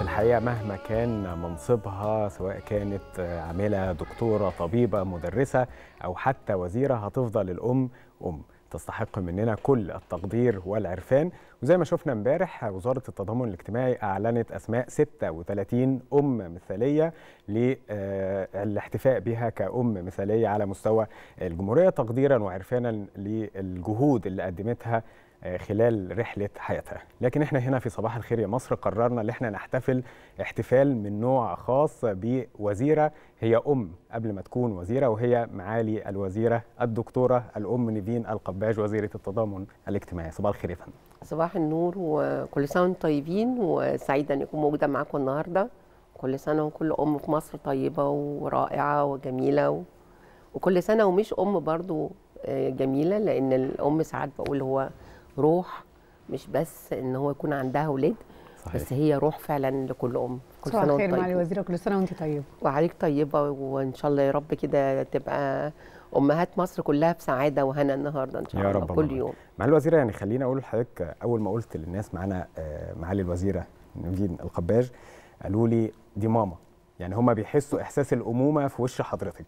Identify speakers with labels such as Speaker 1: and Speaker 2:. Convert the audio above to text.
Speaker 1: في الحقيقة مهما كان منصبها سواء كانت عاملة دكتورة طبيبة مدرسة أو حتى وزيرة هتفضل الأم أم تستحق مننا كل التقدير والعرفان وزي ما شفنا امبارح وزارة التضامن الاجتماعي أعلنت أسماء 36 أم مثالية للاحتفاء بها كأم مثالية على مستوى الجمهورية تقديرا وعرفانا للجهود اللي قدمتها آه، خلال رحله حياتها لكن احنا هنا في صباح الخير يا مصر قررنا ان احنا نحتفل احتفال من نوع خاص بوزيره هي ام قبل ما تكون وزيره وهي معالي الوزيره الدكتوره الام نيفين القباج وزيره التضامن الاجتماعي صباح الخير يا فندم
Speaker 2: صباح النور وكل سنه وانتم طيبين وسعيده ان اكون موجوده معاكم النهارده كل سنه وكل ام في مصر طيبه ورائعه وجميله و... وكل سنه ومش ام برضو آه، جميله لان الام ساعات بقول هو روح مش بس ان هو يكون عندها اولاد صحيح. بس هي روح فعلا لكل ام كل سنه وانت طيبه الوزيره
Speaker 3: كل سنه وانت طيبه
Speaker 2: وعليك طيبه وان شاء الله يا رب كده تبقى امهات مصر كلها بسعاده وهنا النهارده ان شاء الله يا رب كل يوم
Speaker 1: مع الوزيره يعني خليني اقول لحضرتك اول ما قلت للناس معانا آه، معالي الوزيره نجيب القباج قالوا لي دي ماما يعني هما بيحسوا احساس الامومه في وش حضرتك